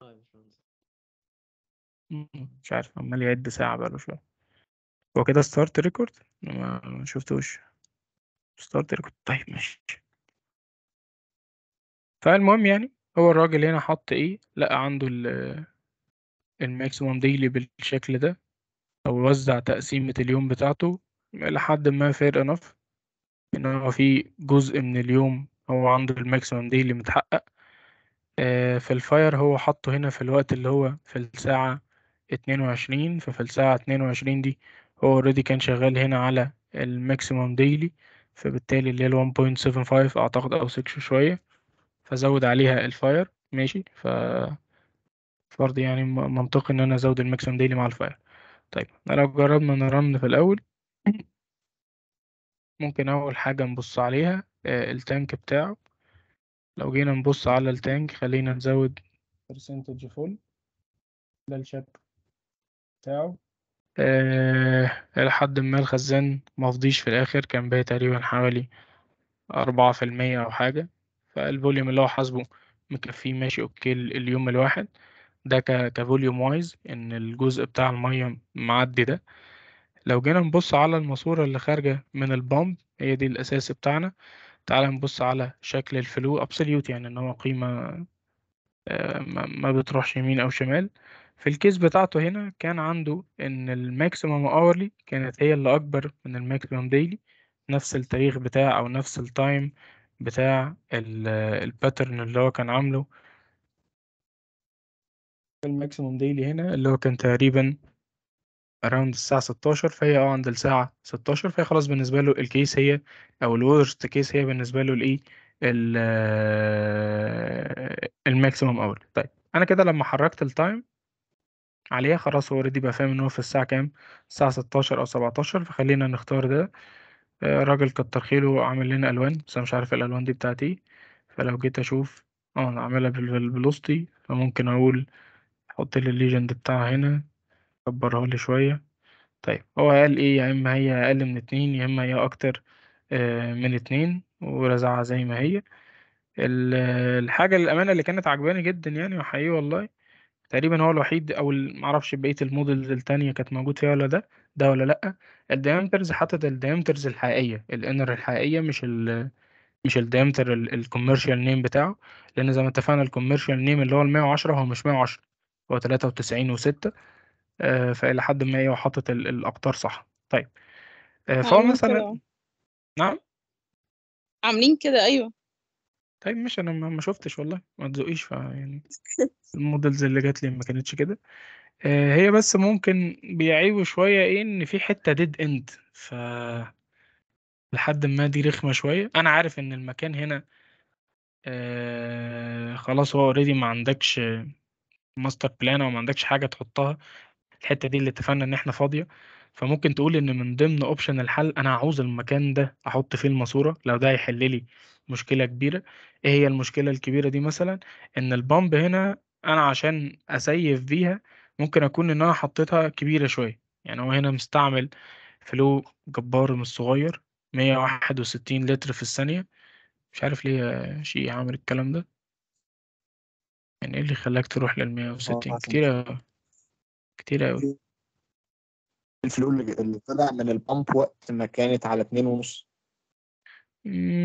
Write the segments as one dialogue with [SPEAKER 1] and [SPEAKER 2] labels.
[SPEAKER 1] طيب
[SPEAKER 2] مش عارف عمال يعد ساعة بقاله شوية هو كده ستارت ريكورد ما ما شفتوش ستارت ريكورد طيب ماشي فالمهم يعني هو الراجل هنا حط ايه لقى عنده ال الماكسيموم ديلي بالشكل ده او وزع تقسيمة اليوم بتاعته لحد ما فير انف ان هو في جزء من اليوم هو عنده الماكسيموم ديلي متحقق آه، في الفاير هو حطه هنا في الوقت اللي هو في الساعة اتنين وعشرين ففي الساعة اتنين وعشرين دي هو اوريدي كان شغال هنا على الماكسيموم ديلي فبالتالي اللي هي 1.75 أعتقد أو سكش شوية فزود عليها الفاير ماشي ف برضه يعني منطقي إن أنا أزود الماكسيموم ديلي مع الفاير طيب لو جربنا نرن في الأول ممكن أول حاجة نبص عليها آه، التانك بتاعه لو جينا نبص على التانك خلينا نزود برسنتج فول ده الشاب بتاعه أه لحد ما الخزان مفضيش في الآخر كان باقي تقريبا حوالي أربعة في المية أو حاجة فالفوليوم اللي هو حاسبه مكفيه ماشي أوكي اليوم الواحد ده كفوليوم وايز إن الجزء بتاع المية معدي ده لو جينا نبص على الماسورة اللي خارجة من البامب هي دي الأساس بتاعنا تعال نبص على شكل الفلو ابسوليوت يعني ان هو قيمه آه، ما بتروحش يمين او شمال في الكيس بتاعته هنا كان عنده ان الماكسيمم اورلي كانت هي اللي اكبر من الماكسيمم ديلي نفس التاريخ بتاع او نفس التايم بتاع الباترن اللي هو كان عامله الماكسيمم ديلي هنا اللي هو كان تقريبا around الساعة 16 فهي آه عند الساعة 16 فهي خلاص بالنسبة له الكيس هي أو الورست كيس هي بالنسبة له الإيه آه، الماكسيمم أول طيب أنا كده لما حركت التايم عليها خلاص هو اوريدي بقى فاهم إن هو في الساعة كام الساعة 16 أو 17 فخلينا نختار ده آه، راجل كتر خيره عامل لنا ألوان بس أنا مش عارف الألوان دي بتاعت إيه فلو جيت أشوف اه أنا عاملها بالبلوستي فممكن أقول أحط لي الليجند بتاعها هنا كبرها لي شوية طيب هو قال إيه يا إما هي أقل من اتنين يا إما هي أكتر آه، من اتنين ورزعها زي ما هي ال- الحاجة للأمانة اللي كانت عجباني جدا يعني وحقيقي والله تقريبا هو الوحيد أو معرفش بقية المودلز التانية كانت موجود فيها ولا ده ده ولا لأ الديامترز حاطط الديامترز الحقيقية الانر الحقيقية مش ال مش الديامتر الكوميرشال نيم بتاعه لأن زي ما اتفقنا الكوميرشال نيم اللي هو ال 110 هو مش 110 هو 93 و6 آه، فإلى حد ما هي حاطط الأقطار صح طيب آه، فهو مثلا نعم عاملين كده أيوه طيب مش أنا ما شفتش والله ما تزقيش فيعني المودلز اللي جات لي ما كانتش كده آه، هي بس ممكن بيعيبوا شوية إيه إن في حتة ديد إند ف لحد ما دي رخمة شوية أنا عارف إن المكان هنا خلاص هو اوريدي ما عندكش ماستر بلان او ما عندكش حاجه تحطها الحته دي اللي اتفقنا ان احنا فاضيه فممكن تقول ان من ضمن اوبشن الحل انا عاوز المكان ده احط فيه الماسوره لو ده هيحل لي مشكله كبيره ايه هي المشكله الكبيره دي مثلا ان البامب هنا انا عشان اسيف بيها ممكن اكون ان انا حطيتها كبيره شويه يعني هو هنا مستعمل فلو جبار مش صغير 161 لتر في الثانيه مش عارف ليه شيء عامل الكلام ده يعني ايه اللي خلاك تروح لل 160 آه، كتير كتير أوي الفلول اللي طلع من البامب وقت ما كانت على اتنين ونص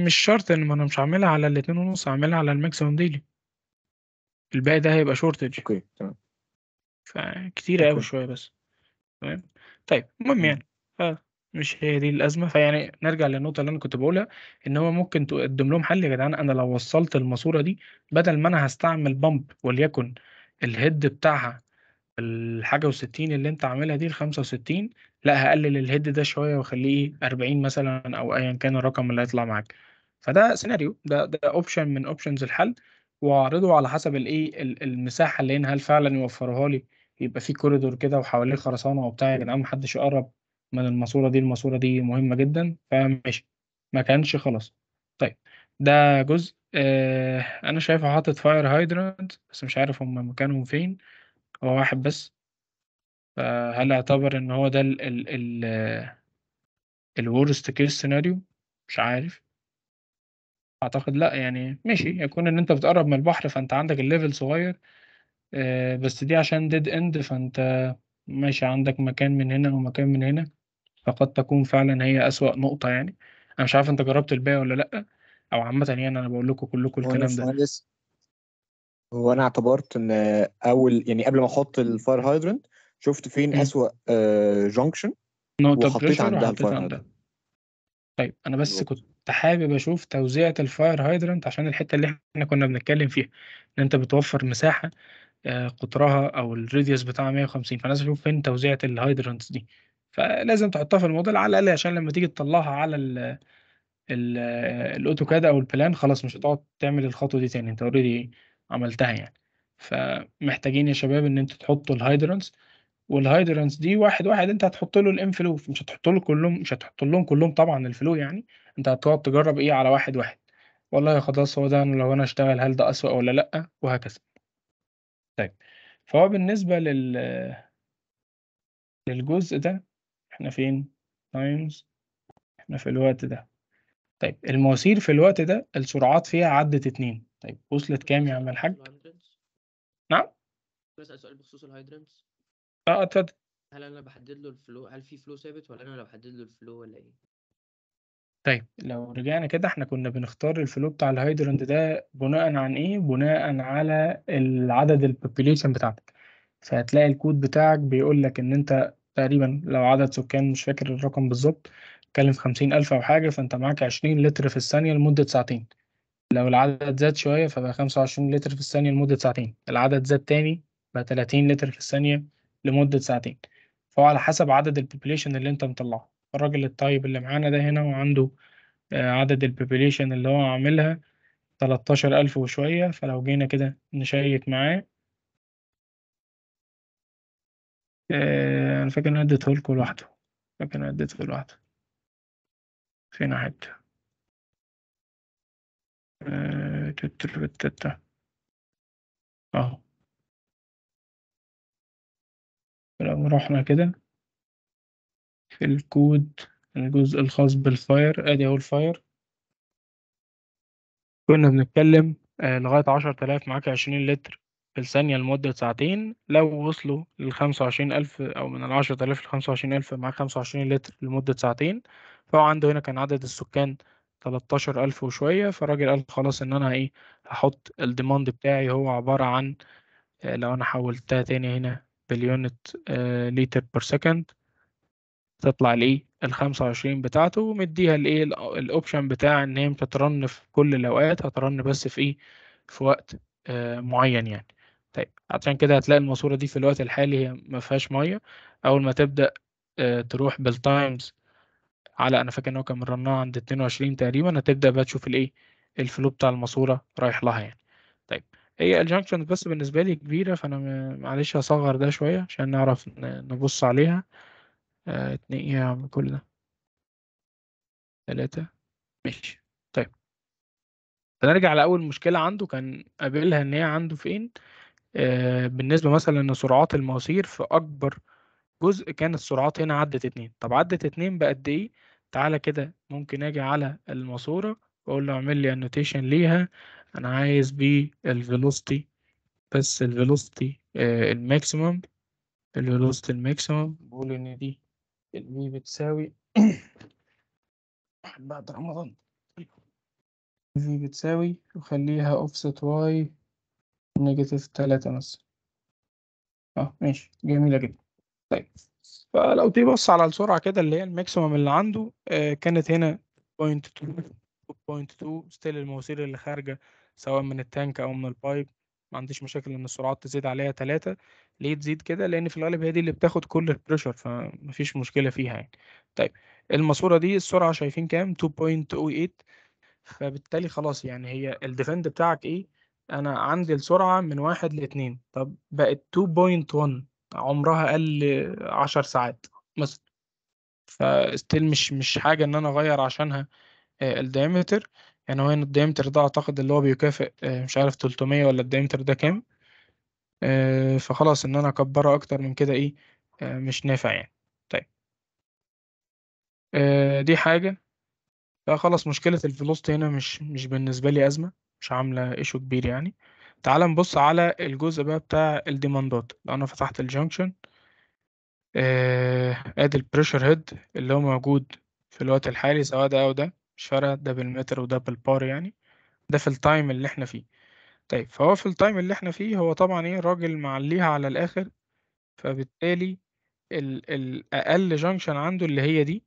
[SPEAKER 2] مش شرط ان انا مش هعملها على الاتنين ونص هعملها على الماكسيموم ديلي الباقي ده هيبقى شورتج اوكي تمام فكتير قوي شويه بس تمام طيب المهم يعني مش هي دي الازمه فيعني نرجع للنقطه اللي انا كنت بقولها ان هو ممكن تقدم لهم حل يا جدعان انا لو وصلت الماسوره دي بدل ما انا هستعمل بامب وليكن الهيد بتاعها الحاجة و60 اللي أنت عاملها دي ال65 لأ هقلل الهيد ده شوية وأخليه 40 مثلًا أو أيًا كان الرقم اللي هيطلع معاك. فده سيناريو ده ده اوبشن من اوبشنز الحل، وأعرضه على حسب الإيه المساحة اللي هنا هل فعلًا يوفّرها لي يبقى في كوريدور كده وحواليه خرسانة وبتاع يا جدعان محدش يقرّب من الماسورة دي، الماسورة دي مهمة جدًا، فماشي ما كانش خلاص. طيب ده جزء آه أنا شايفه حاطط فاير hydrant بس مش عارف هم مكانهم فين. هو واحد بس فهل اعتبر ان هو ده ال ال ال worst case سيناريو مش عارف اعتقد لا يعني ماشي يكون ان انت بتقرب من البحر فانت عندك الليفل صغير آه، بس دي عشان ديد اند فانت ماشي عندك مكان من هنا ومكان من هنا فقد تكون فعلا هي اسوأ نقطة يعني انا مش عارف انت جربت الباقي ولا لا او عامة يعني انا بقول لكم كلكم الكلام ده هو انا اعتبرت ان اول يعني قبل ما احط الفاير هايدرنت شفت فين اسوأ جونكشن نقطة آه، وحطيت عندها الفاير هايدرنت طيب انا بس بالضبط. كنت حابب اشوف توزيعة الفاير هايدرنت عشان الحتة اللي احنا كنا بنتكلم فيها ان انت بتوفر مساحة آه، قطرها او الريديوس بتاعها 150 فانا عايز اشوف فين توزيعة الهايدرنتس دي فلازم تحطها في الموديل على الاقل عشان لما تيجي تطلعها على ال آه، الاوتوكاد او البلان خلاص مش هتقعد تعمل الخطوه دي تاني انت اوريدي عملتها يعني فمحتاجين يا شباب ان انتوا تحطوا الهايدرانس والهايدرانس دي واحد واحد انت هتحط له الانفلو مش هتحط له كلهم مش هتحط لهم كلهم طبعا الفلو يعني انت هتقعد تجرب ايه على واحد واحد والله خلاص هو ده لو انا اشتغل هل ده اسوأ ولا لا وهكذا طيب فهو بالنسبة لل للجزء ده احنا فين تايمز احنا في الوقت ده طيب المواسير في الوقت ده السرعات فيها عدت اتنين طيب وصلت كام يا عم الحاج؟ نعم بسأل سؤال بخصوص نعم؟ الهايدرنتس اه اتفضل هل انا بحدد له الفلو هل في فلو ثابت ولا انا اللي بحدد له الفلو ولا ايه؟ طيب لو رجعنا كده احنا كنا بنختار الفلو بتاع الهايدرنت ده بناء عن ايه؟ بناء على العدد البوبيليشن بتاعتك فهتلاقي الكود بتاعك بيقول لك ان انت تقريبا لو عدد سكان مش فاكر الرقم بالظبط اتكلم في خمسين ألف أو حاجة فأنت معاك عشرين لتر في الثانية لمدة ساعتين لو العدد زاد شوية فبقى 25 لتر في الثانية لمدة ساعتين العدد زاد تاني بقى 30 لتر في الثانية لمدة ساعتين فهو على حسب عدد البوبليشن اللي انت مطلعه الراجل الطيب اللي معانا ده هنا وعنده آه، عدد البوبليشن اللي هو عاملها 13000 وشوية فلو جينا كده نشيك معاه
[SPEAKER 1] آه، أنا فاكر إن أنا اديته لكم لوحده فاكر إن أنا اديته لوحده فين حتة اهو لو رحنا كده في الكود الجزء الخاص
[SPEAKER 2] بالفاير ادي اهو الفاير كنا بنتكلم آه، لغاية عشرة آلاف معاك عشرين لتر في الثانية لمدة ساعتين لو وصلوا للخمسة وعشرين ألف أو من العشرة آلاف لخمسة وعشرين ألف معاك خمسة وعشرين لتر لمدة ساعتين فهو عنده هنا كان عدد السكان ألف وشوية فالراجل قال خلاص إن أنا إيه هحط الديماند بتاعي هو عبارة عن آه، لو أنا حولتها تاني هنا باليونت آه، لتر بير سكند تطلع لإيه الخمسة وعشرين بتاعته ومديها الإيه الأوبشن بتاع إن هي مش هترن في كل الأوقات هترن بس في إيه في وقت آه، معين يعني طيب عشان كده هتلاقي الماسورة دي في الوقت الحالي هي ما فيهاش مية أول ما تبدأ تروح بالتايمز على انا فاكر ان هو كان مرنها عند 22 تقريبا هتبدا بقى تشوف الايه الفلو بتاع الماسوره رايح لها يعني طيب هي الجانكشن بس بالنسبه لي كبيره فانا معلش هصغر ده شويه عشان نعرف نبص عليها آه، اتنين ايه يا عم كل ده تلاتة ماشي طيب هنرجع لأول مشكلة عنده كان قابلها إن هي عنده فين آه بالنسبة مثلا لسرعات المواسير في أكبر جزء كانت السرعات هنا عدت اتنين طب عدت اتنين بقد إيه تعالى كده ممكن اجي على الماسوره واقول له اعمل لي انوتيشن ليها انا عايز بيه الفيلوسيتي بس الفيلوستي آه، الماكسيمم الفيلوستي الماكسيمم بقول ان دي الفي بتساوي بعد رمضان في بتساوي وخليها اوفست واي نيجاتيف 3 مثلا اه ماشي جميلة جدا طيب فلو تبص على السرعة كده اللي هي الماكسيمم اللي عنده آه كانت هنا 0.2 2 ستيل المواسير اللي خارجة سواء من التانك أو من البايب ما عنديش مشاكل إن السرعات تزيد عليها تلاتة ليه تزيد كده لأن في الغالب هي دي اللي بتاخد كل البريشر فمفيش مشكلة فيها يعني طيب الماسورة دي السرعة شايفين كام 2.08 فبالتالي خلاص يعني هي الديفند بتاعك ايه انا عندي السرعة من واحد لاتنين طب بقت 2.1 عمرها أقل عشر ساعات مثلا فستيل مش مش حاجة إن أنا أغير عشانها آه، الدايمتر يعني هو هنا الدايمتر ده أعتقد اللي هو بيكافئ آه، مش عارف 300 ولا الدايمتر ده كام آه، فخلاص إن أنا أكبرها أكتر من كده إيه مش نافع يعني طيب دي حاجة فخلاص مشكلة الفيلوستي هنا مش مش بالنسبة لي أزمة مش عاملة إيشو كبير يعني تعال نبص على الجزء بقى بتاع الديماندات لو انا فتحت الجنكشن آه، ادي البريشر هيد اللي هو موجود في الوقت الحالي سواء ده او ده مش فارق ده بالمتر وده بالبار يعني ده في التايم اللي احنا فيه طيب فهو في التايم اللي احنا فيه هو طبعا ايه راجل معليها على الاخر فبالتالي ال الاقل جنكشن عنده اللي هي دي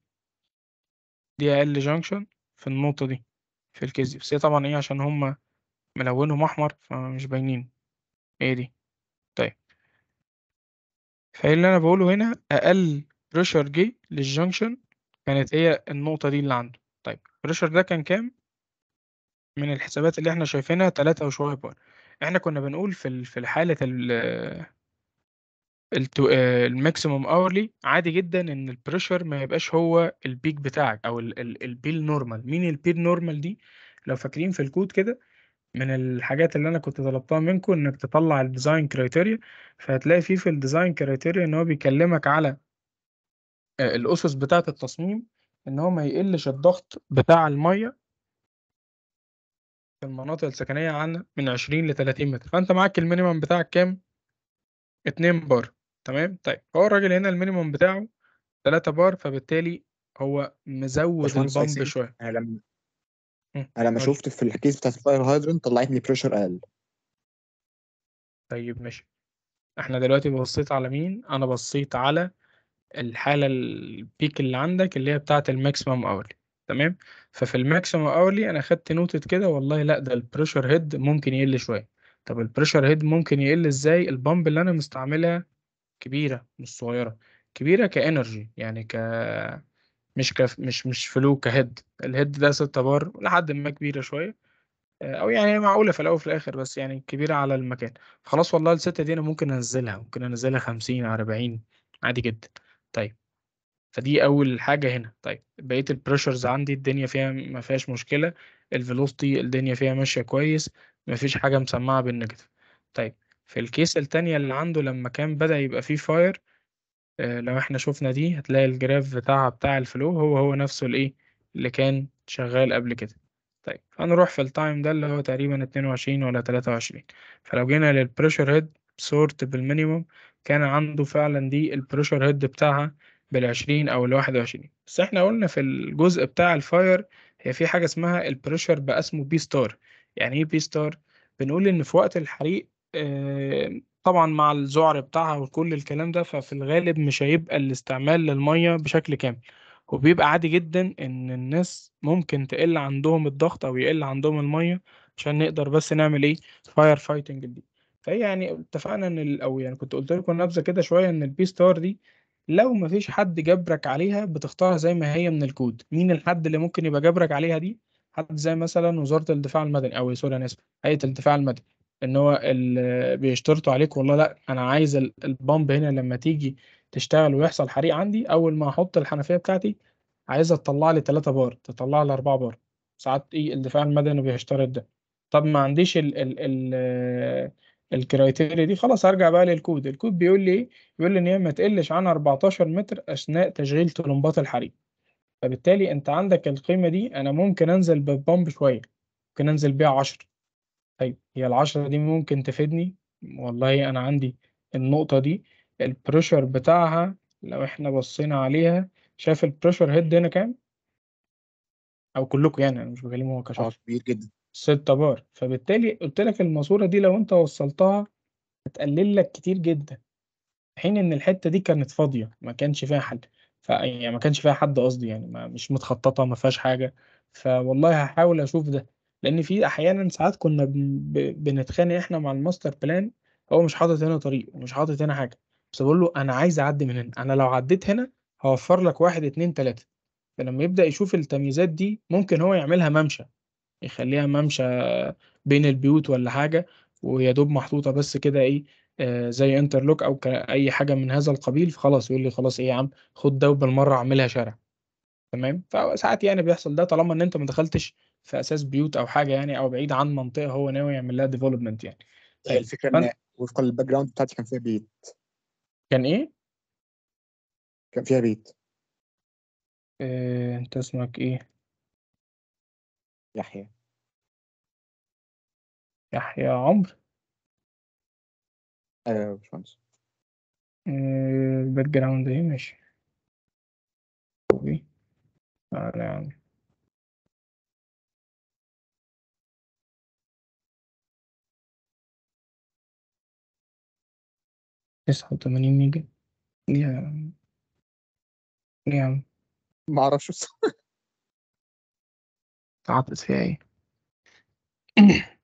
[SPEAKER 2] دي اقل جنكشن في النقطه دي في الكيس دي بس هي طبعا ايه عشان هما ملونهم احمر فمش باينين ايه دي طيب فايه اللي انا بقوله هنا اقل بريشر جي للجنكشن كانت هي النقطه دي اللي عنده طيب البريشر ده كان كام من الحسابات اللي احنا شايفينها 3 وشويه بار احنا كنا بنقول في في حاله ال آه، الماكسيموم اورلي عادي جدا ان البريشر ما يبقاش هو البيك بتاعك او البيل نورمال مين البيل نورمال دي لو فاكرين في الكود كده من الحاجات اللي انا كنت طلبتها منكم انك تطلع الديزاين كريتيريا فهتلاقي فيه في الديزاين كريتيريا ان هو بيكلمك على آه، الاسس بتاعه التصميم ان هو ما يقلش الضغط بتاع الميه في المناطق السكنيه عن من 20 ل 30 متر فانت معاك المينيمم بتاعك كام 2 بار تمام طيب هو الراجل هنا المينيمم بتاعه 3 بار فبالتالي هو مزود البامب شويه انا لما شفت في الكيس بتاعت الفاير هايدرنت طلعت لي بريشر اقل طيب ماشي احنا دلوقتي بصيت على مين انا بصيت على الحاله البيك اللي عندك اللي هي بتاعه الماكسيمم اورلي تمام ففي الماكسيمم اورلي انا خدت نوتة كده والله لا ده البريشر هيد ممكن يقل شويه طب البريشر هيد ممكن يقل ازاي البامب اللي انا مستعملها كبيره مش صغيره كبيره كانرجي يعني ك مش كف مش مش فلو كهيد الهيد ده ستة بار لحد ما كبيرة شوية آه، او يعني معقولة في الاول وفي الاخر بس يعني كبيرة على المكان خلاص والله الستة دي انا ممكن انزلها ممكن انزلها خمسين على اربعين عادي جدا طيب فدي اول حاجة هنا طيب بقية البريشرز عندي الدنيا فيها ما فيهاش مشكلة الفيلوستي الدنيا فيها ماشية كويس ما فيش حاجة مسمعة بالنيجاتيف طيب في الكيس التانية اللي عنده لما كان بدأ يبقى فيه فاير آه، لو احنا شفنا دي هتلاقي الجراف بتاعها بتاع الفلو هو هو نفسه الايه اللي كان شغال قبل كده طيب هنروح في التايم ده اللي هو تقريبا 22 ولا 23 فلو جينا للبريشر هيد سورت بالمينيموم كان عنده فعلا دي البريشر هيد بتاعها بالعشرين او الواحد وعشرين بس احنا قلنا في الجزء بتاع الفاير هي في حاجة اسمها البريشر بقى اسمه بي ستار يعني ايه بي ستار بنقول ان في وقت الحريق آه طبعا مع الذعر بتاعها وكل الكلام ده ففي الغالب مش هيبقى الاستعمال للمية بشكل كامل وبيبقى عادي جدا ان الناس ممكن تقل عندهم الضغط او يقل عندهم المية عشان نقدر بس نعمل ايه فاير فايتنج دي فهي يعني اتفقنا ان ال- او يعني كنت قلت لكم نبذة كده شوية ان البي ستار دي لو مفيش حد جبرك عليها بتختارها زي ما هي من الكود مين الحد اللي ممكن يبقى جبرك عليها دي حد زي مثلا وزارة الدفاع المدني او سوري انا اسف هيئة الدفاع المدني ان هو بيشترطوا عليك والله لا انا عايز البامب هنا لما تيجي تشتغل ويحصل حريق عندي اول ما احط الحنفيه بتاعتي عايزها تطلع لي 3 بار تطلع لي 4 بار ساعات ايه الدفاع المدني بيشترط ده طب ما عنديش ال ال ال الكرايتيريا دي خلاص هرجع بقى للكود الكود بيقول لي ايه بيقول لي ان هي ما تقلش عن 14 متر اثناء تشغيل طلمبات الحريق فبالتالي انت عندك القيمه دي انا ممكن انزل بالبامب شويه ممكن انزل بيها 10 طيب هي ال10 دي ممكن تفيدني؟ والله أنا عندي النقطة دي البريشر بتاعها لو إحنا بصينا عليها شايف البريشر هيد هنا كام؟ أو كلكم يعني أنا مش بكلمه هو اه كشخص كبير جدا 6 بار فبالتالي قلت لك الماسورة دي لو أنت وصلتها هتقلل لك كتير جدا في حين إن الحتة دي كانت فاضية ما كانش فيها حد ف يعني ما كانش فيها حد قصدي يعني ما مش متخططة ما فيهاش حاجة فوالله هحاول أشوف ده لان في احيانا ساعات كنا بنتخانق احنا مع الماستر بلان هو مش حاطط هنا طريق ومش حاطط هنا حاجه بس بقول له انا عايز اعدي من هنا انا لو عديت هنا هوفر لك واحد اتنين تلاته فلما يبدأ يشوف التمييزات دي ممكن هو يعملها ممشى يخليها ممشى بين البيوت ولا حاجة ويا دوب محطوطة بس كده إيه آه، زي انترلوك أو أي حاجة من هذا القبيل فخلاص يقول لي خلاص إيه يا عم خد ده وبالمرة اعملها شارع تمام، فساعات يعني بيحصل ده طالما إن أنت ما دخلتش في اساس بيوت او حاجه يعني او بعيد عن منطقه هو ناوي يعمل لها ديفلوبمنت يعني طيب الفكره ان وفقا للباك جراوند بتاعتي كان فيها بيت كان ايه؟
[SPEAKER 1] كان فيها بيت
[SPEAKER 2] إيه، انت اسمك ايه؟
[SPEAKER 1] يحيى يحيى عمر ايوه يا باشمهندس آه، الباك جراوند ايه ماشي انا يعني تسعة وثمانين ميجا يا يا عم ما اعرفش بصراحة. فيها ايه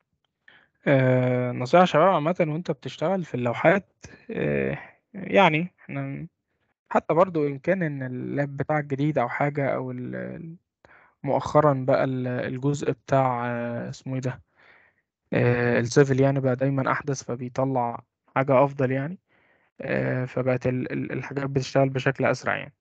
[SPEAKER 2] آه، نصيحة شباب عامة وانت بتشتغل في اللوحات آه، يعني احنا حتى برضو إن كان إن اللاب بتاعك جديد أو حاجة أو مؤخرا بقى الجزء بتاع آه، اسمه إيه ده السيفل يعني بقى دايما أحدث فبيطلع حاجة أفضل يعني آه، فبقت ال- الحاجات بتشتغل بشكل اسرع يعني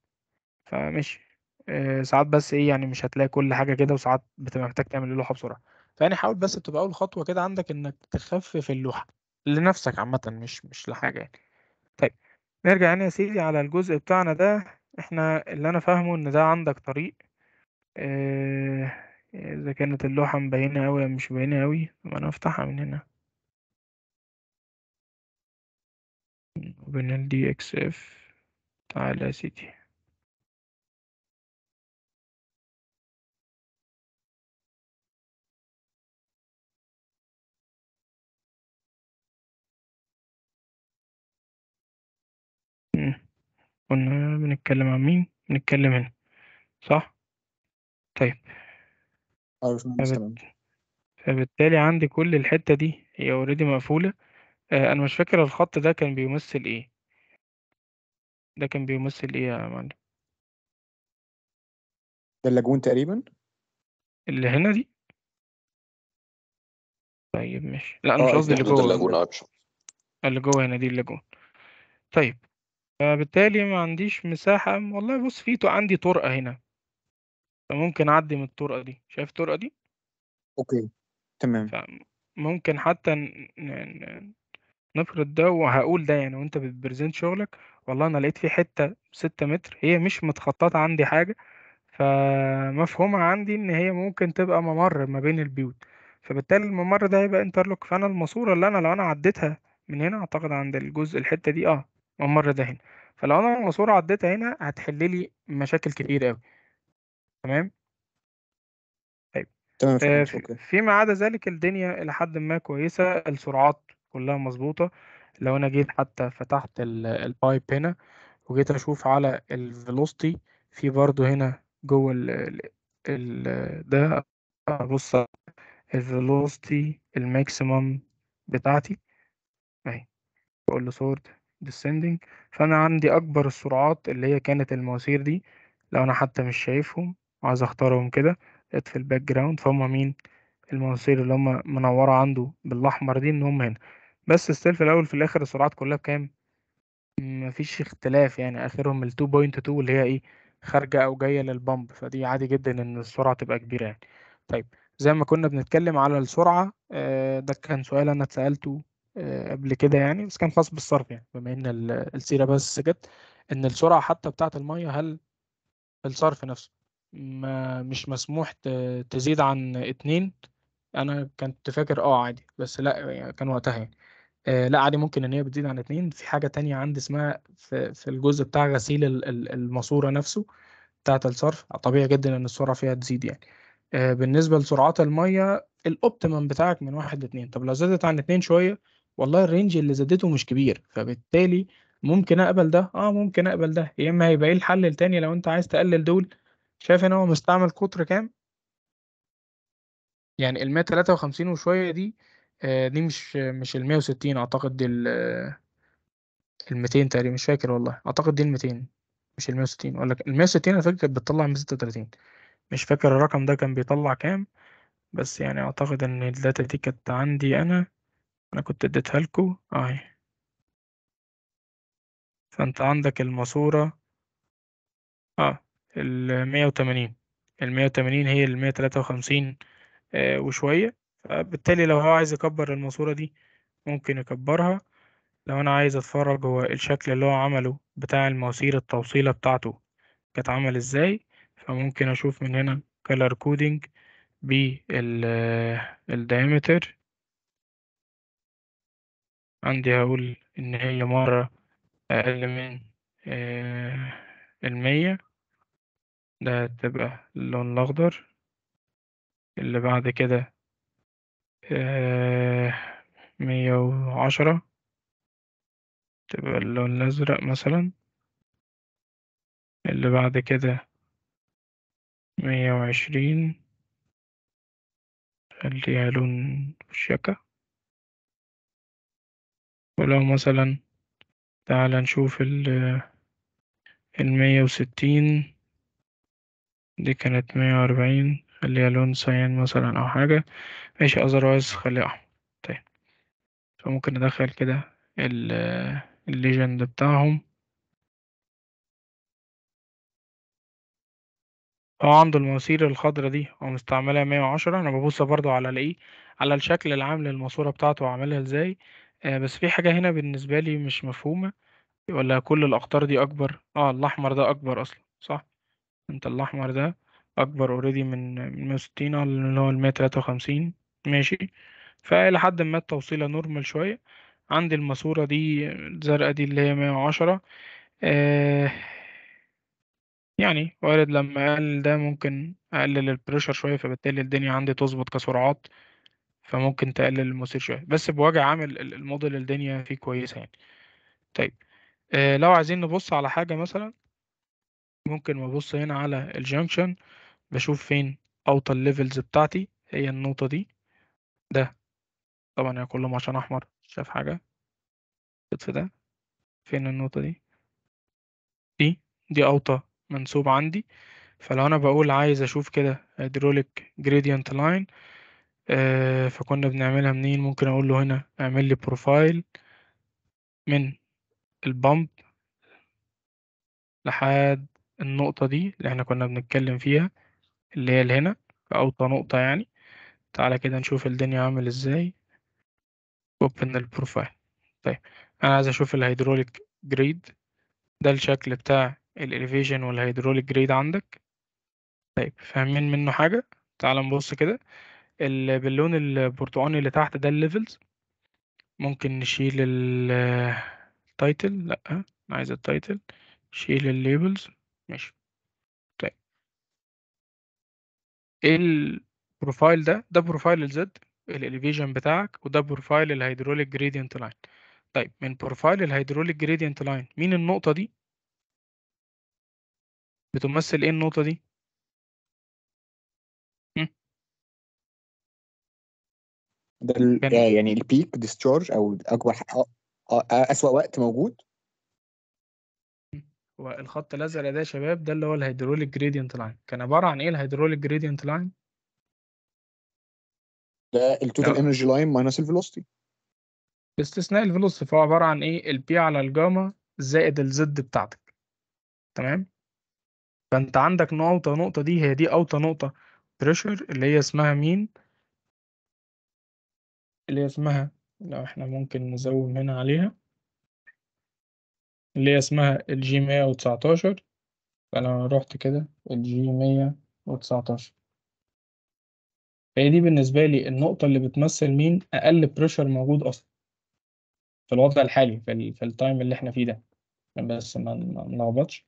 [SPEAKER 2] فماشي آه، ساعات بس ايه يعني مش هتلاقي كل حاجه كده وساعات بتبقى محتاج تعمل اللوحه بسرعه فيعني حاول بس تبقى اول خطوه كده عندك انك تخفف اللوحه لنفسك عامه مش مش لحاجه يعني طيب نرجع هنا يا سيدي على الجزء بتاعنا ده احنا اللي انا فاهمه ان ده عندك طريق آه، اذا كانت اللوحه مبينه قوي او مش مبينه قوي طب انا افتحها من هنا
[SPEAKER 1] وبين الدي اكس اف تعالى يا سيدي
[SPEAKER 2] كنا بنتكلم عن مين بنتكلم هنا صح طيب فبالتالي عندي كل الحتة دي هي اوريدي مقفولة آه، أنا مش فاكر الخط ده كان بيمثل إيه ده كان بيمثل إيه يا معلم ده اللاجون تقريبا اللي هنا دي طيب ماشي لا أنا مش آه، قصدي اللي جوه اللاجون آه، اللي جوه هنا دي اللاجون طيب فبالتالي ما عنديش مساحة والله بص في عندي طرقة هنا فممكن أعدي من الطرقة دي شايف الطرقة دي اوكي تمام فممكن حتى ن- ن- ن- نفرض ده وهقول ده يعني وأنت بتبريزنت شغلك والله أنا لقيت في حتة ستة متر هي مش متخططة عندي حاجة فمفهومها عندي إن هي ممكن تبقى ممر ما بين البيوت فبالتالي الممر ده هيبقى انترلوك فأنا الماسورة اللي أنا لو أنا عديتها من هنا أعتقد عند الجزء الحتة دي أه الممر ده هنا فلو أنا الماسورة عديتها هنا هتحل لي مشاكل كتير أوي تمام طيب، تمام آه، فهمت اوكي فيما عدا ذلك الدنيا إلى حد ما كويسة السرعات كلها مظبوطة لو أنا جيت حتى فتحت البايب هنا وجيت أشوف على الفيلوستي في برضو هنا جوه ال ال ده أبص الفيلوستي الماكسيمم بتاعتي أهي بقول له سورت descending فأنا عندي أكبر السرعات اللي هي كانت المواسير دي لو أنا حتى مش شايفهم عايز أختارهم كده في الباك جراوند فهم مين المواسير اللي هم منورة عنده بالأحمر دي إن هم هنا بس ستيل في الاول في الاخر السرعات كلها بكام مفيش اختلاف يعني اخرهم ال 2.2 اللي هي ايه خارجه او جايه للبامب فدي عادي جدا ان السرعه تبقى كبيره يعني طيب زي ما كنا بنتكلم على السرعه آه، ده كان سؤال انا اتسالته آه، قبل كده يعني بس كان خاص بالصرف يعني بما ان السيره بس جت ان السرعه حتى بتاعه الميه هل الصرف نفسه ما مش مسموح تزيد عن اتنين انا كنت فاكر اه عادي بس لا يعني كان وقتها يعني آه لا عادي ممكن ان هي بتزيد عن اتنين في حاجه تانية عندي اسمها في, في الجزء بتاع غسيل الماسوره نفسه بتاعه الصرف طبيعي جدا ان السرعه فيها تزيد يعني آه بالنسبه لسرعات الميه الاوبتيمم بتاعك من واحد لاتنين طب لو زادت عن اتنين شويه والله الرينج اللي زادته مش كبير فبالتالي ممكن اقبل ده اه ممكن اقبل ده يا اما هيبقى ايه الحل التاني لو انت عايز تقلل دول شايف ان هو مستعمل قطر كام يعني ال 153 وشوية دي آه، دي مش مش ال 160 اعتقد دي ال آه، ال 200 تقريبا مش فاكر والله اعتقد دي ال 200 مش ال 160 اقول لك ال 160 انا فاكر كانت بتطلع 136 مش فاكر الرقم ده كان بيطلع كام بس يعني اعتقد ان الداتا دي كانت عندي انا انا كنت اديتها لكم اهي فانت عندك الماسورة اه ال 180 ال 180 هي ال 153 آه وشوية فبالتالي لو هو عايز يكبر الماسورة دي ممكن يكبرها لو أنا عايز أتفرج هو إيه الشكل اللي هو عمله بتاع المواسير التوصيلة بتاعته كانت عمل إزاي فممكن أشوف من هنا color coding بال diameter عندي هقول إن هي مرة أقل من آه، المية ده تبقى اللون الأخضر اللي بعد كده آه، مية وعشرة تبقى اللون الأزرق مثلا
[SPEAKER 1] اللي بعد كده مية وعشرين خليها لون الشكا
[SPEAKER 2] ولو مثلا تعال نشوف ال المية وستين دي كانت مية وأربعين خليها لون سيان مثلا أو حاجة ماشي أذروايز خليها أحمر طيب فممكن ندخل كده الليجند بتاعهم هو عنده المواسير الخضرا دي هو مستعملها مية وعشرة أنا ببص برضو على الإيه على الشكل العام للماسورة بتاعته وعاملها إزاي آه، بس في حاجة هنا بالنسبة لي مش مفهومة ولا كل الأقطار دي أكبر اه الأحمر ده أكبر أصلا صح انت الأحمر ده اكبر اوريدي من من 160 آه، اللي هو ال 153 ماشي فالى حد ما التوصيله نورمال شويه عندي الماسوره دي الزرقاء دي اللي هي 110 آه يعني وارد لما قال ده ممكن اقلل البريشر شويه فبالتالي الدنيا عندي تظبط كسرعات فممكن تقلل المصير شويه بس بوجه عامل الموديل الدنيا فيه كويسه يعني طيب آه لو عايزين نبص على حاجه مثلا ممكن نبص هنا على الجنكشن بشوف فين اوطى الليفلز بتاعتي هي النقطة دي ده طبعا هي كل عشان احمر شاف حاجة في ده فين النقطة دي دي دي اوطى منسوب عندي فلو انا بقول عايز اشوف كده هيدروليك جريدينت لاين فكنا بنعملها منين ممكن اقول له هنا اعمل لي بروفايل من البامب لحد النقطة دي اللي احنا كنا بنتكلم فيها اللي هي لهنا في أوطى نقطة يعني تعالى كده نشوف الدنيا عامل ازاي اوبن البروفايل طيب انا عايز اشوف الهيدروليك جريد ده الشكل بتاع الاليفيشن والهيدروليك جريد عندك طيب فاهمين منه حاجة تعالى نبص كده باللون البرتقاني اللي تحت ده الليفلز ممكن نشيل التايتل لا انا عايز التايتل شيل الليبلز ماشي البروفايل ده ده بروفايل الزد الاليفيجن بتاعك وده بروفايل الهيدروليك جريدينت لاين طيب من بروفايل الهيدروليك جريدينت لاين مين النقطة دي بتمثل ايه النقطة دي
[SPEAKER 1] ده آه، يعني البيك
[SPEAKER 2] ديسشارج او اكبر آه، آه، اسوأ وقت موجود هو الخط الازرق ده يا شباب ده اللي هو الهيدروليك جريدينت لاين كان عباره عن ايه الهيدروليك جريدينت لاين ده التوتال انرجي لاين ماينس الفيلوستي باستثناء الفيلوستي فهو عباره عن ايه البي على الجاما زائد الزد بتاعتك تمام فانت عندك نقطه نقطه دي هي دي اوطى نقطه بريشر اللي هي اسمها مين اللي هي اسمها لو احنا ممكن نزوم هنا عليها اللي هي اسمها الجي مية وتسعتاشر فأنا روحت كده الجي مية وتسعتاشر فهي دي بالنسبة لي النقطة اللي بتمثل مين أقل بريشر موجود أصلا في الوضع الحالي في, الـ في التايم اللي احنا فيه ده بس ما نلخبطش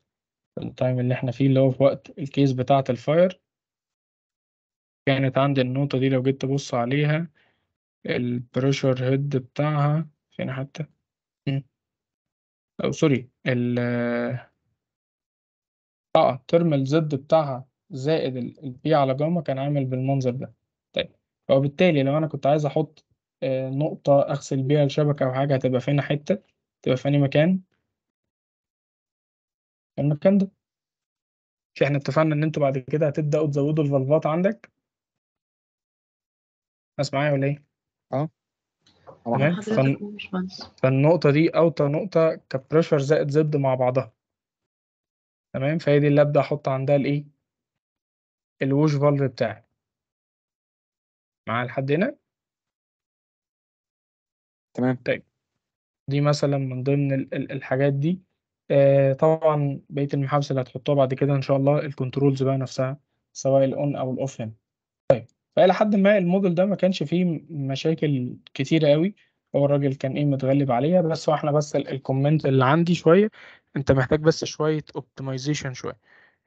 [SPEAKER 2] في التايم اللي احنا فيه اللي هو في وقت الكيس بتاعة الفاير كانت عندي النقطة دي لو جيت تبص عليها البريشر هيد بتاعها فين حتى أو سوري ال اه الترم الضد بتاعها زائد البي على جاما كان عامل بالمنظر ده طيب وبالتالي لو أنا كنت عايز أحط آه، نقطة أغسل بيها الشبكة أو حاجة هتبقى فين حتة تبقى في مكان المكان ده احنا اتفقنا ان انتوا بعد كده هتبداوا تزودوا الفالفات عندك اسمعي ولا ايه؟ اه طبعا فن... فالنقطه دي اوطى نقطه كبريشر زائد زد مع بعضها تمام فهي دي اللي ابدا احط عندها الايه الوش فالف
[SPEAKER 1] بتاعي معايا لحد هنا
[SPEAKER 2] تمام طيب دي مثلا من ضمن ال ال الحاجات دي آه طبعا بقيه المحابس اللي هتحطوها بعد كده ان شاء الله الكنترولز بقى نفسها سواء الاون او الاوف هنا فإلى حدٍ ما الموديل ده ما كانش فيه مشاكل كتيرة أوي، هو الراجل كان إيه، متغلِّب عليها، بس واحنا بس الكومنت اللي عندي شوية، أنت محتاج بس شوية اوبتمايزيشن شوية،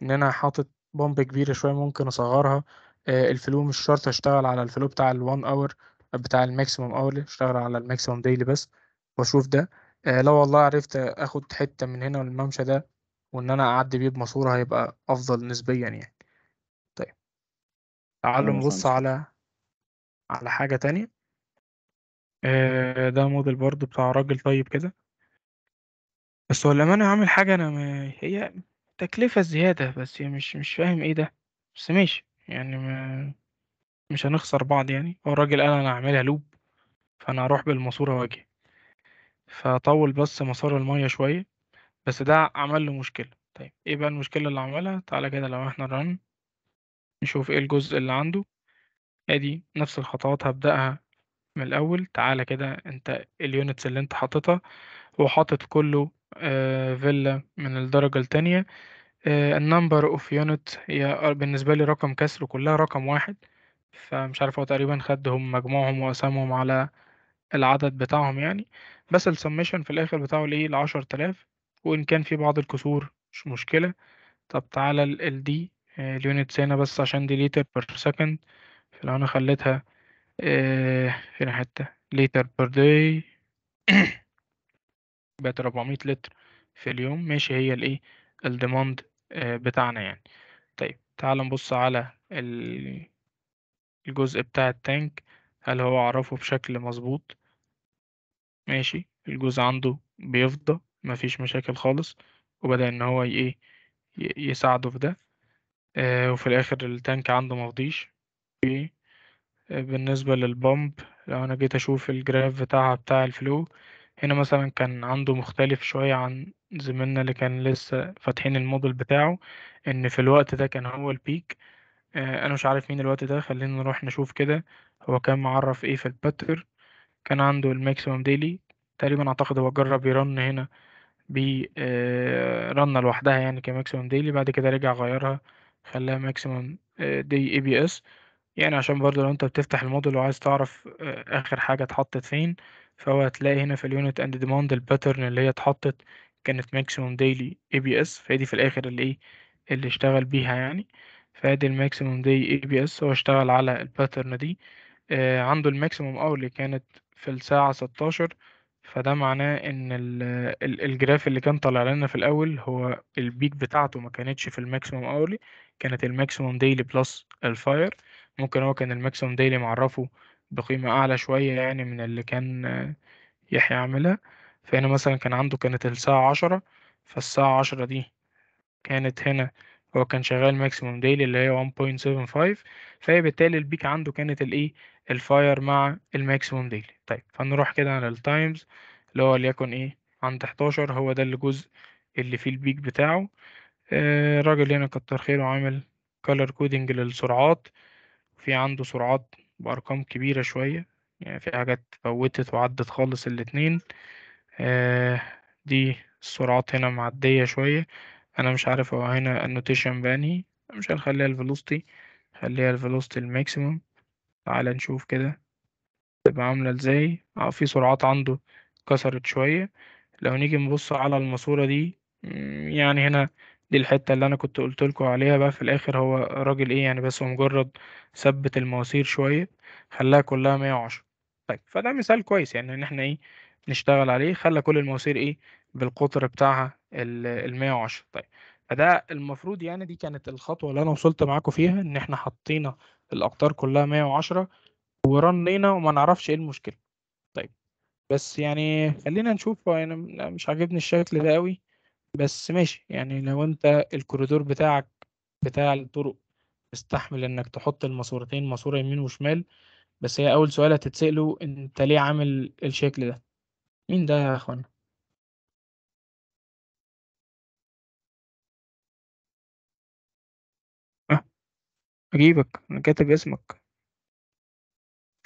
[SPEAKER 2] إن أنا حاطط بامب كبيرة شوية ممكن أصغّرها، آه، الفلو مش شرط أشتغل على الفلو بتاع ال1 اور بتاع الماكسيموم اورلي أشتغل على الماكسيموم ديلي بس وأشوف ده، آه، لو والله عرفت آخُد حتّة من هنا والممشى ده وإن أنا أعدّي بيه بماسورة هيبقى أفضل نسبيًا يعني. تعالوا نبص على على حاجة تانية ده موديل برضو بتاع راجل طيب كده بس هو للأمانة عامل حاجة أنا ما هي تكلفة زيادة بس هي مش مش فاهم إيه ده بس ماشي يعني ما مش هنخسر بعض يعني هو الراجل قال أنا هعملها لوب فأنا هروح بالماسورة وأجي فطول بس مسار المية شوية بس ده عمل له مشكلة طيب إيه بقى المشكلة اللي عملها تعالى كده لو إحنا رن نشوف إيه الجزء اللي عنده أدي نفس الخطوات هبدأها من الأول تعالى كده أنت اليونتس اللي أنت حاططها هو حاطط كله آه، فيلا من الدرجة التانية آه، النمبر اوف يونت هي بالنسبة لي رقم كسر كلها رقم واحد فمش عارف هو تقريبا خدهم مجموعهم وقسمهم على العدد بتاعهم يعني بس السميشن في الآخر بتاعه ليه العشر تلاف وإن كان في بعض الكسور مش مشكلة طب تعالى ال اليونتس آه، هنا بس عشان دي لتر بير سكند فلو انا خليتها هنا حتة لتر بير داي بقت 400 لتر في اليوم ماشي هي الايه الديماند آه، بتاعنا يعني طيب تعال نبص على الجزء بتاع التانك هل هو عرفه بشكل مظبوط ماشي الجزء عنده بيفضى مفيش مشاكل خالص وبدأ ان هو ايه يساعده في ده آه، وفي الاخر التانك عنده مفضيش اوكي آه، بالنسبة للبامب لو أنا جيت أشوف الجراف بتاعها بتاع الفلو هنا مثلا كان عنده مختلف شوية عن زميلنا اللي كان لسه فاتحين الموديل بتاعه إن في الوقت ده كان هو البيك آه، أنا مش عارف مين الوقت ده خلينا نروح نشوف كده هو كان معرف إيه في الباتر كان عنده الماكسيمم ديلي تقريبا أعتقد هو جرب يرن هنا بي رن لوحدها يعني كماكسيمم ديلي بعد كده رجع غيرها خليها ماكسيمم دي اي بي اس يعني عشان برضه لو انت بتفتح الموديل وعايز تعرف آه، اخر حاجه اتحطت فين فهو هتلاقي هنا في اليونت اند ديماند الباترن اللي هي اتحطت كانت ماكسيمم ديلي اي بي اس فادي دي في الاخر اللي ايه اللي اشتغل بيها يعني فادي الماكسيمم دي اي بي اس هو اشتغل على الباترن دي آه، عنده الماكسيمم اور اللي كانت في الساعه 16 فده معناه ان الجراف اللي كان طالع لنا في الاول هو البيك بتاعته ما كانتش في الماكسيمم اورلي كانت الماكسيمم ديلي بلس الفاير ممكن هو كان الماكسيمم ديلي معرفه بقيمة اعلى شوية يعني من اللي كان يحيى عاملها فهنا مثلا كان عنده كانت الساعة عشرة فالساعة عشرة دي كانت هنا هو كان شغال ماكسيموم ديلي اللي هي 1.75 فهي بالتالي البيك عنده كانت الايه الفاير مع الماكسيموم ديلي طيب فنروح كده على التايمز اللي هو ليكن ايه عند 11 هو ده الجزء اللي فيه البيك بتاعه آه الراجل هنا كتر خيره عامل كولر كودنج للسرعات في عنده سرعات بأرقام كبيرة شوية يعني في حاجات فوتت وعدت خالص الاتنين آه دي السرعات هنا معدية شوية أنا مش عارف هو هنا النوتيشن باني مش هنخليها الفيلوستي خليها الفيلوستي الماكسيموم تعالى نشوف كده تبقى عاملة ازاي اه في سرعات عنده كسرت شوية لو نيجي نبص على الماسورة دي يعني هنا دي الحتة اللي أنا كنت قلتلكوا عليها بقى في الآخر هو راجل إيه يعني بس هو مجرد ثبت المواسير شوية خلاها كلها مية وعشرة طيب فده مثال كويس يعني إن إحنا إيه نشتغل عليه خلى كل المواسير إيه بالقطر بتاعها المية وعشرة طيب فده المفروض يعني دي كانت الخطوة اللي أنا وصلت معاكم فيها إن إحنا حطينا الاقطار كلها 110 ورنينا وما نعرفش ايه المشكله طيب بس يعني خلينا نشوف انا يعني مش عاجبني الشكل ده قوي بس ماشي يعني لو انت الكوريدور بتاعك بتاع الطرق استحمل انك تحط الماسورتين ماسوره يمين وشمال بس هي اول سؤال هتتسأله انت ليه عامل الشكل ده مين ده يا اخوانا
[SPEAKER 1] أجيبك أنا كاتب اسمك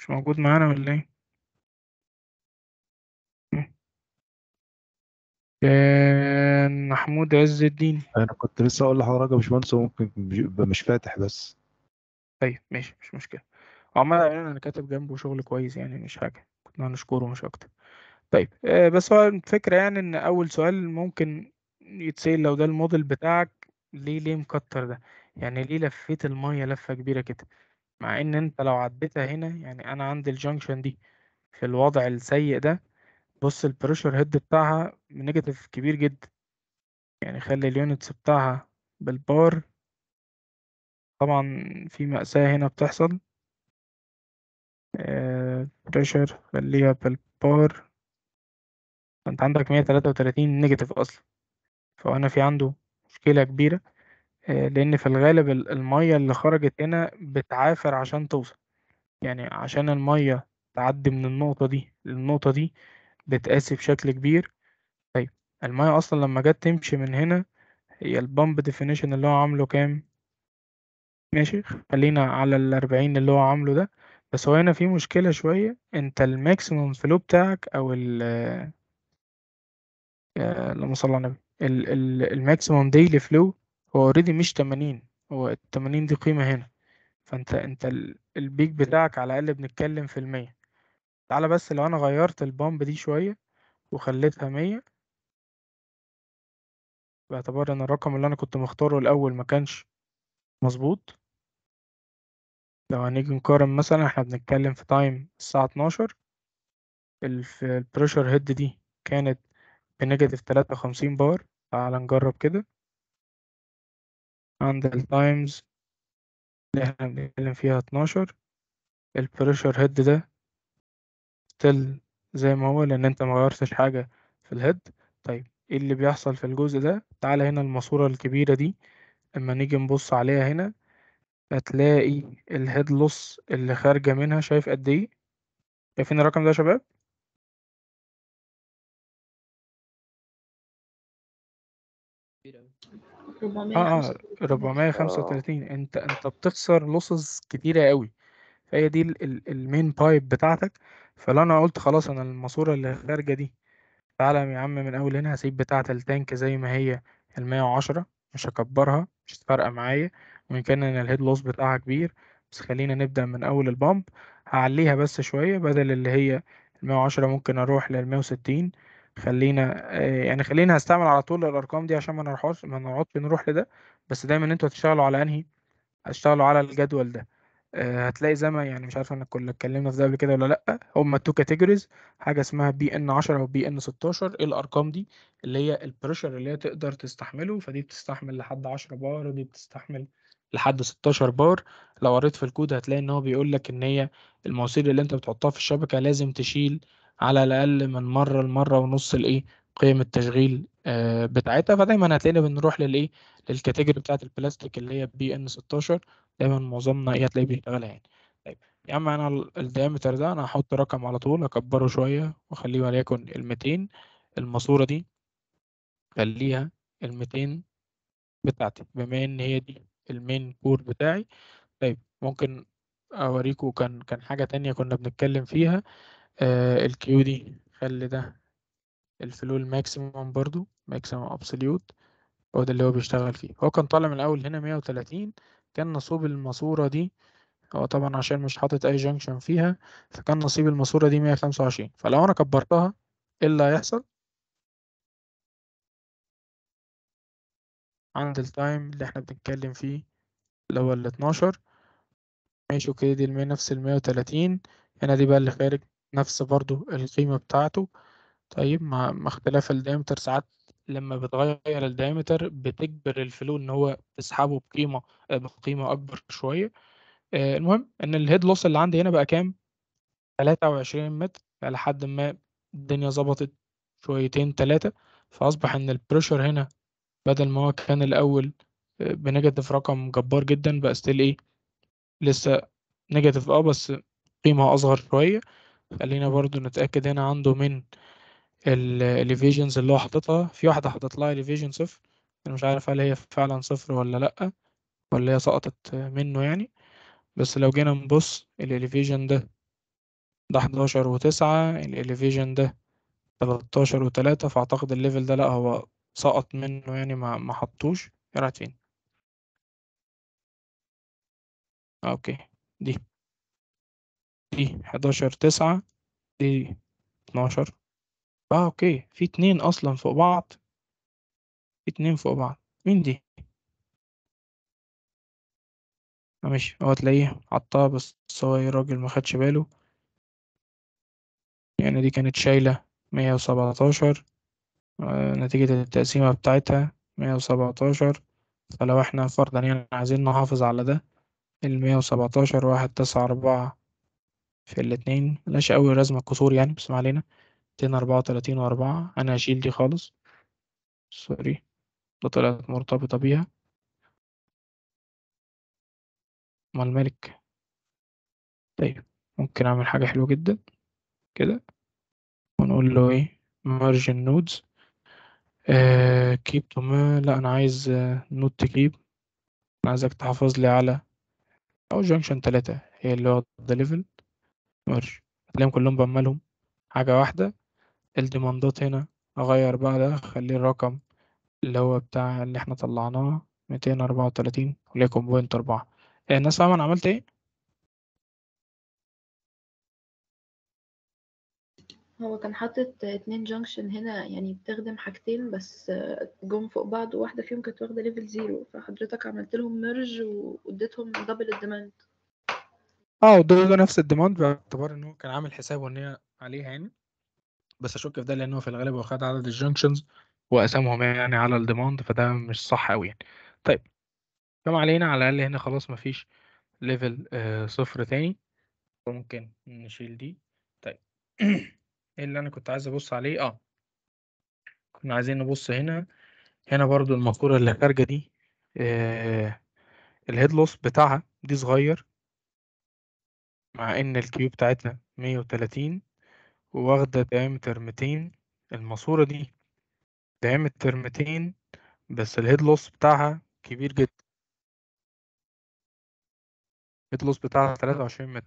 [SPEAKER 1] مش موجود معانا ولا إيه؟ كان محمود عز الدين انا كنت لسه اقول لحضرتك يا باشمهندس ممكن يبقى مش فاتح بس
[SPEAKER 2] طيب ماشي مش مشكله عمال انا كاتب جنبه شغل كويس يعني مش حاجه كنا هنشكره مش اكتر طيب آه، بس هو الفكره يعني ان اول سؤال ممكن يتسال لو ده الموديل بتاعك ليه ليه مكتر ده يعني ليه لفيت المية لفة كبيرة كده مع ان انت لو عديتها هنا يعني انا عندي الجنكشن دي في الوضع السيء ده بص البريشر هيد بتاعها نيجاتيف كبير جدا يعني خلي اليونتس بتاعها بالبار طبعا في مأساة هنا بتحصل بريشر آه، خليها بالبار انت عندك مية تلاتة وتلاتين نيجاتيف اصلا فانا في عنده مشكلة كبيرة آه، لأن في الغالب المية اللي خرجت هنا بتعافر عشان توصل يعني عشان المية تعدي من النقطة دي للنقطة دي بتقاسي بشكل كبير طيب المية أصلا لما جت تمشي من هنا هي البامب ديفينيشن اللي هو عامله كام ماشي خلينا على الأربعين اللي هو عامله ده بس هو هنا في مشكلة شوية انت الماكسيموم فلو بتاعك او ال آه، اللهم صل على النبي الماكسيموم دايلي ديلي فلو هو اوريدي مش 80 هو ال 80 دي قيمة هنا فانت انت البيك بتاعك على الاقل بنتكلم في المية تعالى بس لو انا غيرت البامب دي شوية وخليتها مية باعتبار ان الرقم اللي انا كنت مختاره الاول ما كانش مظبوط لو هنيجي نقارن مثلا احنا بنتكلم في تايم الساعة 12 البريشر هيد دي كانت بنيجاتيف 53 بار تعال نجرب كده عند التايمز اللي احنا بنتكلم فيها 12 البريشر هيد ده ستيل زي ما هو لان انت ما غيرتش حاجه في الهيد طيب ايه اللي بيحصل في الجزء ده تعالى هنا الماسوره الكبيره دي اما نيجي نبص عليها هنا هتلاقي الهيد لوس اللي خارجه منها شايف قد ايه شايفين الرقم ده يا شباب
[SPEAKER 1] اه اه 435 اه وتلاتين
[SPEAKER 2] انت انت بتخسر لوسز كتيره قوي فهي دي المين بايب بتاعتك فلو انا قلت خلاص انا الماسوره اللي خارجه دي تعالى يا عم من اول هنا هسيب بتاعه التانك زي ما هي ال 110 مش هكبرها مش فارقه معايا وان كان انا الهيد لوس بتاعها كبير بس خلينا نبدا من اول البامب هعليها بس شويه بدل اللي هي ال 110 ممكن اروح لل 160 خلينا آه، يعني خلينا هستعمل على طول الارقام دي عشان ما نروحش ما نقعدش نروح لده بس دايما انتوا هتشتغلوا على انهي هتشتغلوا على الجدول ده آه، هتلاقي زي ما يعني مش عارف انا كنا اتكلمنا في ده قبل كده ولا لا هما تو كاتيجوريز حاجه اسمها بي ان 10 وبي ان 16 ايه الارقام دي اللي هي البريشر اللي هي تقدر تستحمله فدي بتستحمل لحد 10 بار ودي بتستحمل لحد 16 بار لو قريت في الكود هتلاقي ان هو بيقول لك ان هي المواسير اللي انت بتحطها في الشبكه لازم تشيل على الاقل من مره لمره ونص الايه قيم التشغيل آه، بتاعتها فدايما هتلاقينا بنروح للايه للكاتيجوري بتاعه البلاستيك اللي هي بي ان 16 دايما معظمنا ايه هتلاقيه بيشتغلها يعني طيب يا عم انا الديامتر ده انا هحط رقم على طول اكبره شويه واخليه وليكن ال 200 الماسوره دي خليها ال 200 بتاعتي بما ان هي دي المين كور بتاعي طيب ممكن اوريكم كان كان حاجه تانية كنا بنتكلم فيها آه، الكيو دي خلي ده الفلو الماكسيموم برضو ماكسيموم ابسوليوت هو ده اللي هو بيشتغل فيه هو كان طالع من الاول هنا 130 كان نصوب الماسوره دي هو طبعا عشان مش حاطط اي جنكشن فيها فكان نصيب الماسوره دي 125 فلو انا كبرتها
[SPEAKER 1] ايه اللي هيحصل
[SPEAKER 2] عند التايم اللي احنا بنتكلم فيه اللي هو ال 12 ماشي اوكي دي نفس ال 130 هنا دي بقى اللي خارج نفس برضو القيمة بتاعته طيب مع اختلاف الدايمتر ساعات لما بتغير الدايمتر بتجبر الفلو ان هو تسحبه بقيمة آه، بقيمة اكبر شوية آه، المهم ان الهيد لوس اللي عندي هنا بقى كام 23 متر على حد ما الدنيا ظبطت شويتين ثلاثة فأصبح إن البريشر هنا بدل ما هو كان الأول آه، بنيجاتيف رقم جبار جدا بقى ستيل إيه لسه نيجاتيف أه بس قيمة أصغر شوية خلينا برضو نتأكد هنا عنده من الاليفيجنز اللي هو حاططها في واحدة حاطط لها اليفيجن صفر انا مش عارف هل هي فعلا صفر ولا لأ ولا هي سقطت منه يعني بس لو جينا نبص الاليفيجن ده ده 11 وتسعة الاليفيجن ده 13 وتلاتة فأعتقد الليفل ده لأ هو سقط منه يعني ما ما حطوش إيه راحت فين اوكي دي دي 11 9 دي 12 اه اوكي في اتنين اصلا فوق بعض في اتنين فوق بعض
[SPEAKER 1] مين دي آه، ماشي هو تلاقيه حطها
[SPEAKER 2] بس هو إيه، راجل ما خدش باله يعني دي كانت شايلة مية وسبعتاشر آه، نتيجة التقسيمة بتاعتها مية وسبعتاشر فلو احنا فرضا يعني عايزين نحافظ على ده المية وسبعتاشر واحد تسعة أربعة في الاتنين ملهاش أوي لازمة الكسور يعني، بس ما علينا، أربعة و4 أنا هشيل دي خالص. سوري ده طلعت مرتبطة بيها. أومال الملك طيب ممكن أعمل حاجة حلوة جدًا كده ونقول له إيه مارجن نودز آآ keep to ما لأ أنا عايز نوت to أنا عايزك تحافظ لي على أو junction 3 هي اللي هو واخدة level. مر هتلاقيهم كلهم بمالهم حاجة واحدة الديماندات هنا أغير بقى ده أخليه الرقم اللي هو بتاع اللي احنا طلعناه ميتين أربعة وتلاتين وليكن بوينت أربعة الناس فاهمة أنا عملت ايه؟ هو كان حاطط اتنين جانكشن هنا يعني بتخدم حاجتين بس جم فوق بعض وواحدة فيهم كانت واخدة ليفل زيرو فحضرتك عملت لهم ميرج واديتهم دبل الديماند اه ده نفس الديماند باعتبار ان هو كان عامل حسابه ان هي عليها يعني بس اشك في ده لان هو في الغالب هو خد عدد الجنكشنز وقسمهم يعني على الديماند فده مش صح قوي يعني طيب كما علينا على الاقل هنا خلاص مفيش ليفل آه صفر تاني ممكن نشيل دي طيب ايه اللي انا كنت عايز ابص عليه اه كنا عايزين نبص هنا هنا برضو المقوره اللي خارجه دي آه الهيد لوس بتاعها دي صغير مع إن الكيو بتاعتنا 130 وواخدة دايمتر 200 الماسورة دي دايمتر 200 بس الهيد لوس بتاعها كبير جدا الهيد لوس بتاعها 23 متر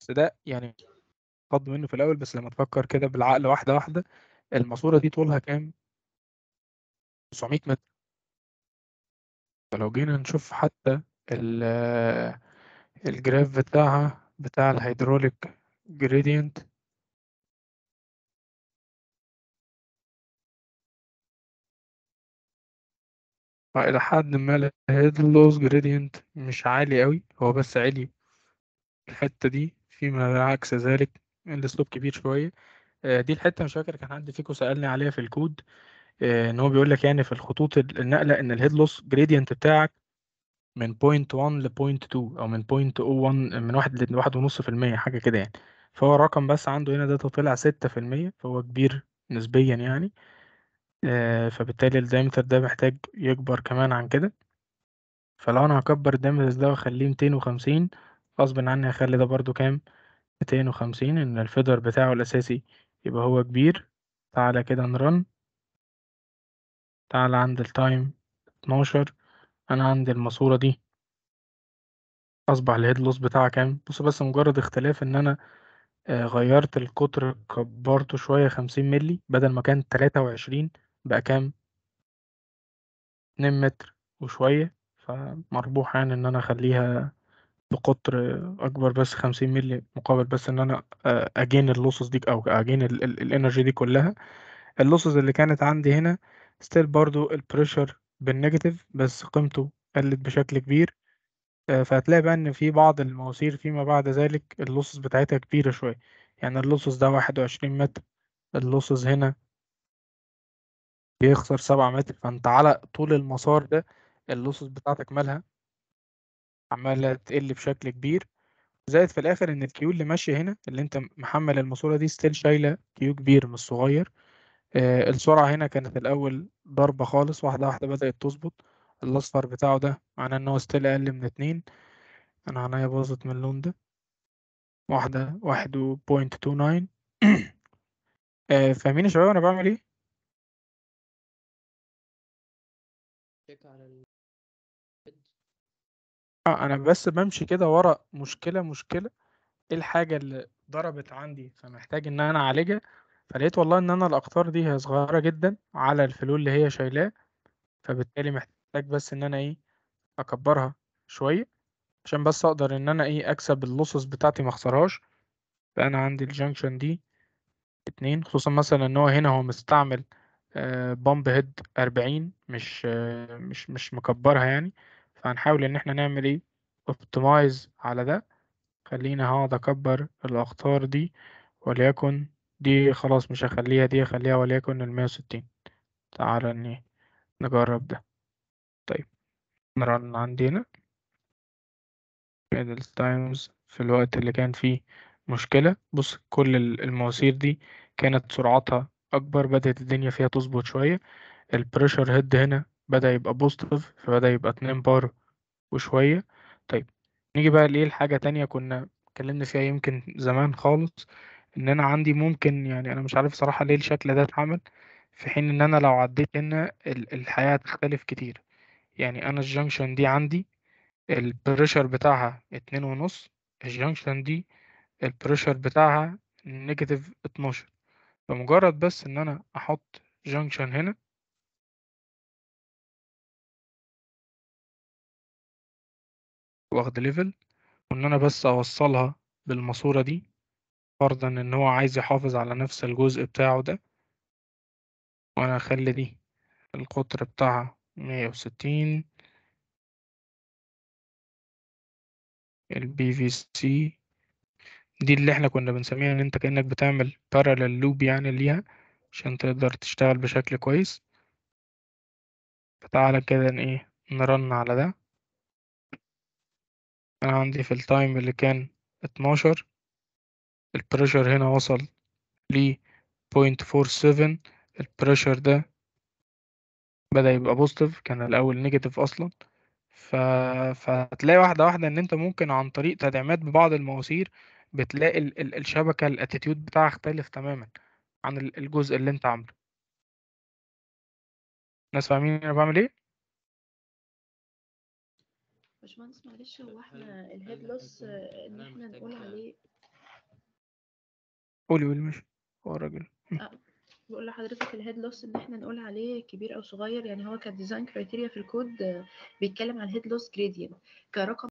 [SPEAKER 2] بس ده يعني خد منه في الأول بس لما تفكر كده بالعقل واحدة واحدة الماسورة دي طولها كام؟ 900 متر فلو جينا نشوف حتى الجراف بتاعها بتاع الهيدروليك جريدينت إلى حد ما الهيد لوز جريدينت مش عالي قوي هو بس عالي الحتة دي فيما عكس ذلك السلوب كبير شوية آه، دي الحتة مش فاكر كان حد فيكم سألني عليها في الكود آه، ان هو بيقول لك يعني في الخطوط النقله ان الهيد لوس جريدينت بتاعك من 0.1 ل 0.2 أو من 0.01 من واحد لواحد ونص في المية حاجة كده يعني فهو رقم بس عنده هنا ده طلع ستة في المية فهو كبير نسبيا يعني آه، فبالتالي الدايمتر ده محتاج يكبر كمان عن كده فلو أنا هكبر الدايمتر ده وأخليه ميتين وخمسين غصب عني هخلي ده برضو كام ميتين وخمسين إن الفيدر بتاعه الأساسي يبقى هو كبير تعالى كده نرن تعالى عند التايم اتناشر أنا عندي الماسورة دي أصبح الهيد لوس بتاعها كام بص بس مجرد اختلاف إن أنا آه، غيرت القطر كبرته شوية خمسين ملي بدل ما كان تلاتة وعشرين بقى كام اتنين متر وشوية فمربوح يعني إن أنا أخليها بقطر أكبر بس خمسين ملي مقابل بس إن أنا آه، أجين اللوسز دي أو أجين الإنرجي دي كلها اللوسز اللي كانت عندي هنا ستيل برضو البريشر بالنيجاتيف بس قيمته قلت بشكل كبير آه، فهتلاقي بقى ان في بعض المواسير فيما بعد ذلك اللصص بتاعتها كبيرة شوية يعني اللصص ده واحد وعشرين متر اللصص هنا بيخسر سبعة متر فانت على طول المسار ده اللصص بتاعتك مالها عمالة تقل بشكل كبير زائد في الاخر ان الكيو اللي ماشية هنا اللي انت محمل الماسورة دي ستيل شايلة كيو كبير مش صغير آه، السرعة هنا كانت الأول ضربة خالص واحدة واحدة بدأت تظبط الأصفر بتاعه ده معناه إن هو ستيل أقل من اتنين أنا عينيا باظت من اللون ده واحدة واحد وبوينت تو ناين آه، فاهمين يا شباب أنا بعمل إيه؟ آه أنا بس بمشي كده ورا مشكلة مشكلة إيه الحاجة اللي ضربت عندي فمحتاج إن أنا أعالجها فلقيت والله إن أنا الأقطار دي هي صغيرة جدًا على الفلول اللي هي شايلاه، فبالتالي محتاج بس إن أنا إيه، أكبّرها شوية عشان بس أقدر إن أنا إيه، أكسب اللُصص بتاعتي ما أخسرهاش، فأنا عندي الجنكشن دي اتنين خصوصًا مثلًا إن هو هنا هو مستعمل آآ آه، هيد اربعين مش آه، مش مش مكبّرها يعني، فهنحاول إن إحنا نعمل إيه، اوبتمايز على ده، خلّيني هقعد أكبّر الأقطار دي وليكن دي خلاص مش هخليها دي هخليها وليكن المية وستين تعالى نجرب ده طيب نرن عندي هنا ميدل تايمز في الوقت اللي كان فيه مشكلة بص كل المواسير دي كانت سرعتها أكبر بدأت الدنيا فيها تظبط شوية البريشر هيد هنا بدأ يبقى بوزيتيف فبدأ يبقى اتنين بار وشوية طيب نيجي بقى ليه الحاجة تانية كنا اتكلمنا فيها يمكن زمان خالص إن أنا عندي ممكن يعني أنا مش عارف صراحة ليه الشكل ده اتعمل في حين إن أنا لو عديت هنا الحياة هتختلف كتير يعني أنا الجنكشن دي عندي البريشر بتاعها اتنين ونص الجنكشن دي البريشر بتاعها نيجاتيف اتناشر فمجرد بس إن أنا أحط جنكشن هنا واخد ليفل وإن أنا بس أوصلها بالماسورة دي فرضا ان هو عايز يحافظ على نفس الجزء بتاعه ده وانا اخلي دي القطر بتاعها مية وستين البي في سي دي اللي احنا كنا بنسميها ان انت كأنك بتعمل parallel لوب يعني ليها عشان تقدر تشتغل بشكل كويس فتعالى كده ايه نرن على ده انا عندي في التايم اللي كان اتناشر البريشر هنا وصل ل 0.47 البريشر ده بدأ يبقى بوزيتيف كان الأول نيجاتيف أصلا ف... فهتلاقي واحدة واحدة إن أنت ممكن عن طريق تدعيمات ببعض المواسير بتلاقي ال... ال... الشبكة الاتيتيود بتاعها اختلف تماما عن الجزء اللي أنت عامله
[SPEAKER 1] الناس فاهمين أنا بعمل إيه؟ باشمهندس معلش
[SPEAKER 2] هو احنا الهيد لوس ان احنا نقول عليه
[SPEAKER 1] قولي قولي ماشي هو الراجل
[SPEAKER 2] أه، بقول لحضرتك الهيد لوس ان احنا نقول عليه كبير او صغير يعني هو كديزاين كريتيريا في الكود بيتكلم عن الهيد لوس جريدينت كرقم